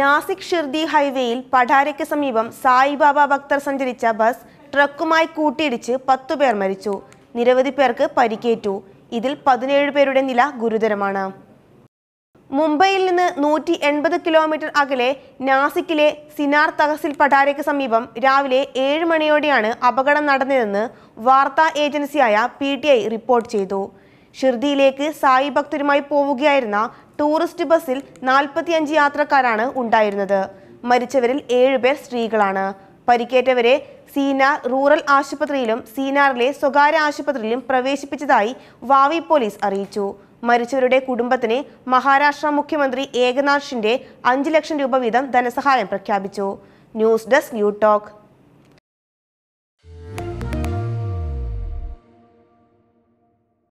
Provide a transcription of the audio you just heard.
നാസിക് ഷിർദി ഹൈവേയിൽ പഠാരയ്ക്ക് സമീപം സായിബാബ ഭക്തർ സഞ്ചരിച്ച ബസ് ട്രക്കുമായി കൂട്ടിയിടിച്ച് പത്തുപേർ മരിച്ചു നിരവധി പേർക്ക് പരിക്കേറ്റു ഇതിൽ പതിനേഴ് പേരുടെ നില ഗുരുതരമാണ് മുംബൈയിൽ നിന്ന് നൂറ്റി എൺപത് കിലോമീറ്റർ അകലെ നാസിക്കിലെ സിനാർ തഹസിൽ പഠാരയ്ക്ക് സമീപം രാവിലെ ഏഴ് മണിയോടെയാണ് അപകടം നടന്നതെന്ന് വാർത്താ ഏജൻസിയായ പി റിപ്പോർട്ട് ചെയ്തു ഷിർദിയിലേക്ക് സായി ഭക്തരുമായി പോവുകയായിരുന്ന ടൂറിസ്റ്റ് ബസ്സിൽ നാൽപ്പത്തിയഞ്ച് യാത്രക്കാരാണ് ഉണ്ടായിരുന്നത് മരിച്ചവരിൽ ഏഴുപേർ സ്ത്രീകളാണ് പരിക്കേറ്റവരെ സീനാർ റൂറൽ ആശുപത്രിയിലും സീനാറിലെ സ്വകാര്യ ആശുപത്രിയിലും പ്രവേശിപ്പിച്ചതായി വാവി പോലീസ് അറിയിച്ചു മരിച്ചവരുടെ കുടുംബത്തിന് മഹാരാഷ്ട്ര മുഖ്യമന്ത്രി ഏകനാഥ് ഷിൻഡെ അഞ്ച് ലക്ഷം രൂപ വീതം ധനസഹായം പ്രഖ്യാപിച്ചു ന്യൂസ് ഡെസ്ക് ന്യൂ ടോക്ക്